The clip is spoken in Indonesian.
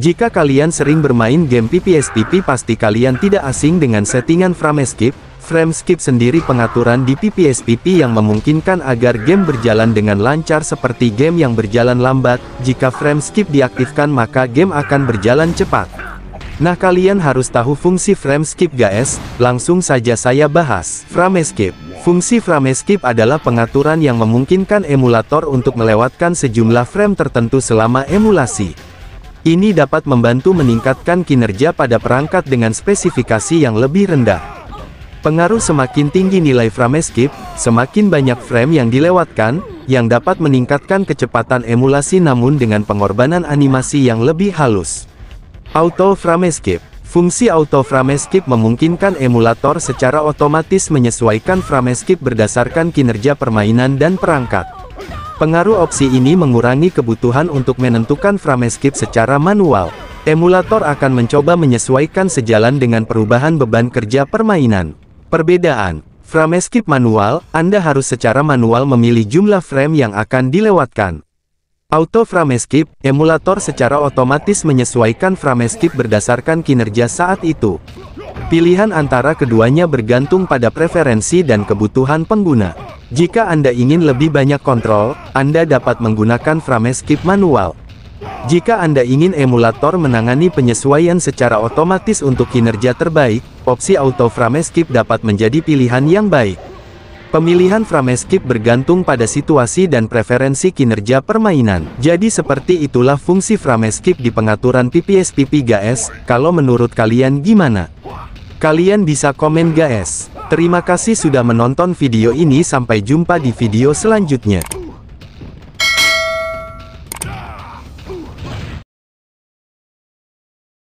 Jika kalian sering bermain game PPSTP pasti kalian tidak asing dengan settingan frame skip. Frame skip sendiri pengaturan di PPSTP yang memungkinkan agar game berjalan dengan lancar seperti game yang berjalan lambat. Jika frame skip diaktifkan maka game akan berjalan cepat. Nah kalian harus tahu fungsi frame skip guys, langsung saja saya bahas. Frame skip Fungsi frame skip adalah pengaturan yang memungkinkan emulator untuk melewatkan sejumlah frame tertentu selama emulasi. Ini dapat membantu meningkatkan kinerja pada perangkat dengan spesifikasi yang lebih rendah. Pengaruh semakin tinggi nilai frame skip, semakin banyak frame yang dilewatkan, yang dapat meningkatkan kecepatan emulasi namun dengan pengorbanan animasi yang lebih halus. Auto frame skip Fungsi auto frame skip memungkinkan emulator secara otomatis menyesuaikan frame skip berdasarkan kinerja permainan dan perangkat. Pengaruh opsi ini mengurangi kebutuhan untuk menentukan frame skip secara manual. Emulator akan mencoba menyesuaikan sejalan dengan perubahan beban kerja permainan. Perbedaan frame skip manual, Anda harus secara manual memilih jumlah frame yang akan dilewatkan. Auto frame skip, emulator secara otomatis menyesuaikan frame skip berdasarkan kinerja saat itu. Pilihan antara keduanya bergantung pada preferensi dan kebutuhan pengguna. Jika Anda ingin lebih banyak kontrol, Anda dapat menggunakan frame skip manual. Jika Anda ingin emulator menangani penyesuaian secara otomatis untuk kinerja terbaik, opsi Auto frame skip dapat menjadi pilihan yang baik. Pemilihan frame skip bergantung pada situasi dan preferensi kinerja permainan. Jadi seperti itulah fungsi frame skip di pengaturan PPSPP guys, kalau menurut kalian gimana? Kalian bisa komen guys. Terima kasih sudah menonton video ini sampai jumpa di video selanjutnya.